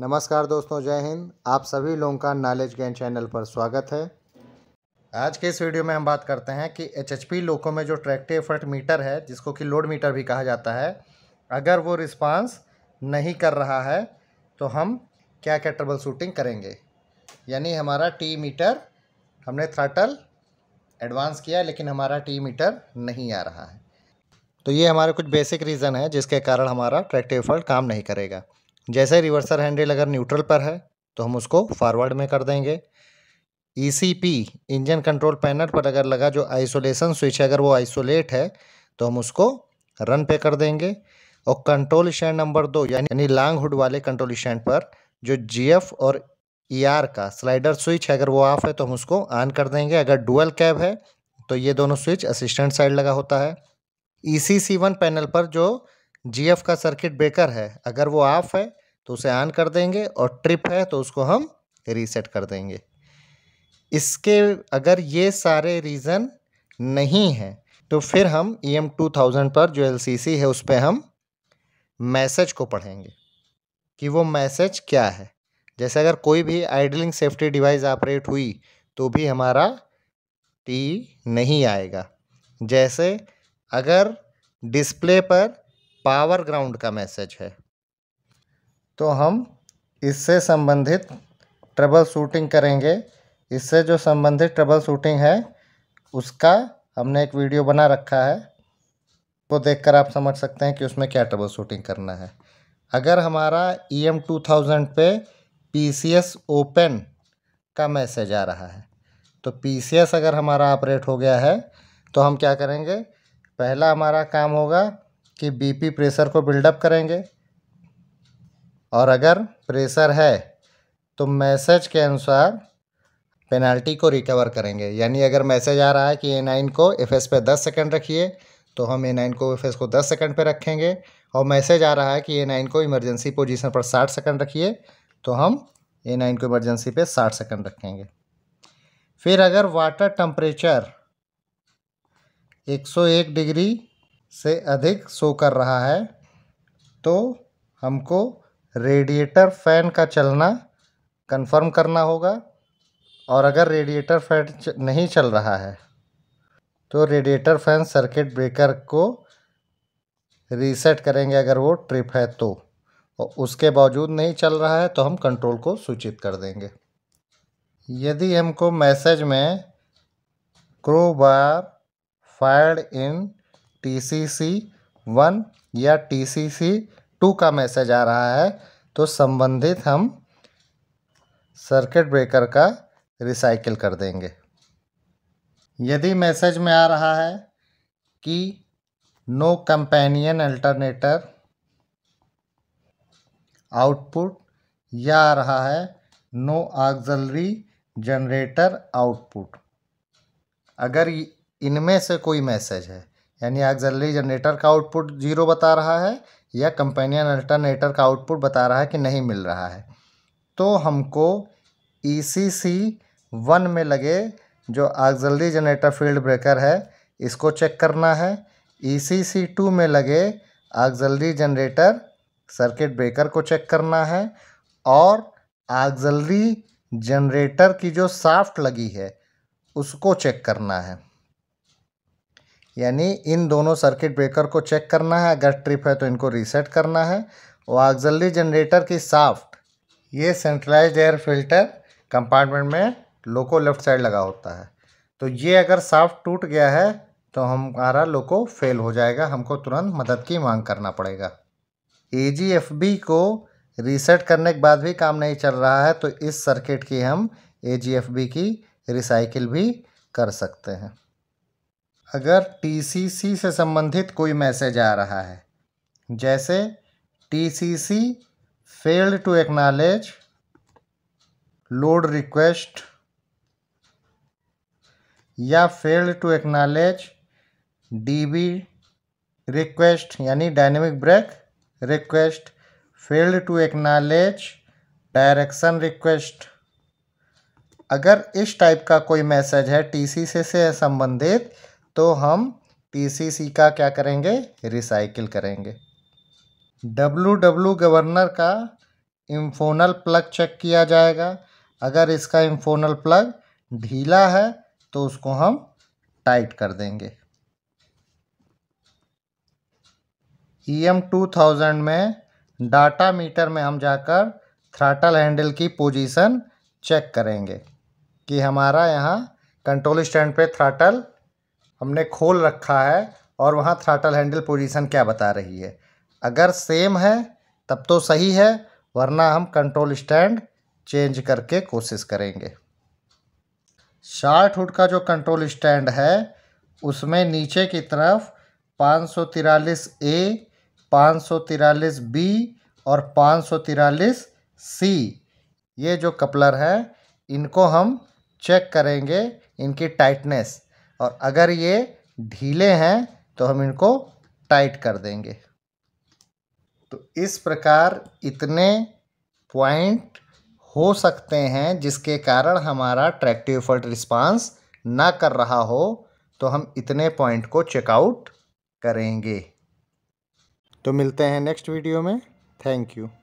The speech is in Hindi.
नमस्कार दोस्तों जय हिंद आप सभी लोगों का नॉलेज गेन चैनल पर स्वागत है आज के इस वीडियो में हम बात करते हैं कि एच एच पी लोकों में जो ट्रैक्टिव एफर्ट मीटर है जिसको कि लोड मीटर भी कहा जाता है अगर वो रिस्पांस नहीं कर रहा है तो हम क्या क्या ट्रबल शूटिंग करेंगे यानी हमारा टी मीटर हमने थ्राटल एडवांस किया लेकिन हमारा टी मीटर नहीं आ रहा है तो ये हमारे कुछ बेसिक रीज़न है जिसके कारण हमारा ट्रैक्टिव एफर्ट काम नहीं करेगा जैसे रिवर्सर हैंडल अगर न्यूट्रल पर है तो हम उसको फॉरवर्ड में कर देंगे ईसीपी इंजन कंट्रोल पैनल पर अगर लगा जो आइसोलेशन स्विच है अगर वो आइसोलेट है तो हम उसको रन पे कर देंगे और कंट्रोल स्टैंड नंबर दो यानी लॉन्ग हुड वाले कंट्रोल स्टैंड पर जो जीएफ और ईआर e का स्लाइडर स्विच है अगर वो ऑफ है तो हम उसको ऑन कर देंगे अगर डुअल कैब है तो ये दोनों स्विच असिस्टेंट साइड लगा होता है ई सी वन पैनल पर जो जी का सर्किट ब्रेकर है अगर वो ऑफ है तो उसे ऑन कर देंगे और ट्रिप है तो उसको हम रीसेट कर देंगे इसके अगर ये सारे रीज़न नहीं हैं तो फिर हम ई एम टू थाउजेंड पर जो एल सी सी है उस पर हम मैसेज को पढ़ेंगे कि वो मैसेज क्या है जैसे अगर कोई भी आइडलिंग सेफ्टी डिवाइस ऑपरेट हुई तो भी हमारा टी नहीं आएगा जैसे अगर डिस्प्ले पर पावर ग्राउंड का मैसेज है तो हम इससे संबंधित ट्रबल शूटिंग करेंगे इससे जो संबंधित ट्रबल शूटिंग है उसका हमने एक वीडियो बना रखा है वो तो देखकर आप समझ सकते हैं कि उसमें क्या ट्रबल शूटिंग करना है अगर हमारा ई एम टू थाउजेंड पे पी सी एस ओपन का मैसेज आ रहा है तो पी सी एस अगर हमारा ऑपरेट हो गया है तो हम क्या करेंगे पहला हमारा काम होगा कि बी पी प्रेशर को बिल्डअप करेंगे और अगर प्रेशर है तो मैसेज के अनुसार पेनाल्टी को रिकवर करेंगे यानी अगर मैसेज आ रहा है कि ए नाइन को एफ एस पे दस सेकेंड रखिए तो हम ए नाइन को एफ एस को दस सेकेंड पर रखेंगे और मैसेज आ रहा है कि ए नाइन को इमरजेंसी पोजीशन पर साठ सेकेंड रखिए तो हम ए नाइन को इमरजेंसी पे साठ सेकेंड रखेंगे फिर अगर वाटर टम्परेचर एक सौ एक डिग्री से अधिक शो कर रहा है तो हमको रेडिएटर फ़ैन का चलना कंफर्म करना होगा और अगर रेडिएटर फ़ैन नहीं चल रहा है तो रेडिएटर फ़ैन सर्किट ब्रेकर को रीसेट करेंगे अगर वो ट्रिप है तो और उसके बावजूद नहीं चल रहा है तो हम कंट्रोल को सूचित कर देंगे यदि हमको मैसेज में crowbar fired in T C C one या टी सी सी टू का मैसेज आ रहा है तो संबंधित हम सर्किट ब्रेकर का रिसाइकिल कर देंगे यदि मैसेज में आ रहा है कि नो कंपेनियन अल्टरनेटर आउटपुट या आ रहा है नो आगजलरी जनरेटर आउटपुट अगर इनमें से कोई मैसेज है यानी आगजलरी जनरेटर का आउटपुट ज़ीरो बता रहा है या कंपेनियन अल्टरनेटर का आउटपुट बता रहा है कि नहीं मिल रहा है तो हमको ई सी सी वन में लगे जो आगजल्दी जनरेटर फील्ड ब्रेकर है इसको चेक करना है ई सी सी टू में लगे आगजल्दी जनरेटर सर्किट ब्रेकर को चेक करना है और आगजल्दी जनरेटर की जो साफ्ट लगी है उसको चेक करना है यानी इन दोनों सर्किट ब्रेकर को चेक करना है अगर ट्रिप है तो इनको रीसेट करना है और ऑक्जलरी जनरेटर की साफ्ट ये सेंट्रलाइज एयर फिल्टर कंपार्टमेंट में लोको लेफ्ट साइड लगा होता है तो ये अगर साफ्ट टूट गया है तो हमारा लोको फेल हो जाएगा हमको तुरंत मदद की मांग करना पड़ेगा ए को रीसेट करने के बाद भी काम नहीं चल रहा है तो इस सर्किट की हम ए की रिसाइकिल भी कर सकते हैं अगर टीसीसी से संबंधित कोई मैसेज आ रहा है जैसे TCC failed to acknowledge load request या failed to acknowledge DB request यानी dynamic brake request failed to acknowledge direction request अगर इस टाइप का कोई मैसेज है टीसीसी से संबंधित तो हम पीसीसी का क्या करेंगे रिसाइकिल करेंगे डब्लू डब्लू गवर्नर का इम्फोनल प्लग चेक किया जाएगा अगर इसका इम्फोनल प्लग ढीला है तो उसको हम टाइट कर देंगे ई एम टू थाउजेंड में डाटा मीटर में हम जाकर थ्राटल हैंडल की पोजीशन चेक करेंगे कि हमारा यहाँ कंट्रोल स्टैंड पे थ्राटल हमने खोल रखा है और वहाँ थ्राटल हैंडल पोजीशन क्या बता रही है अगर सेम है तब तो सही है वरना हम कंट्रोल स्टैंड चेंज करके कोशिश करेंगे शार्ट हुड का जो कंट्रोल स्टैंड है उसमें नीचे की तरफ पाँच सौ ए पाँच सौ तिरालीस बी और पाँच सौ सी ये जो कपलर हैं इनको हम चेक करेंगे इनकी टाइटनेस और अगर ये ढीले हैं तो हम इनको टाइट कर देंगे तो इस प्रकार इतने पॉइंट हो सकते हैं जिसके कारण हमारा ट्रैक्टिव फॉल्ट रिस्पांस ना कर रहा हो तो हम इतने पॉइंट को चेकआउट करेंगे तो मिलते हैं नेक्स्ट वीडियो में थैंक यू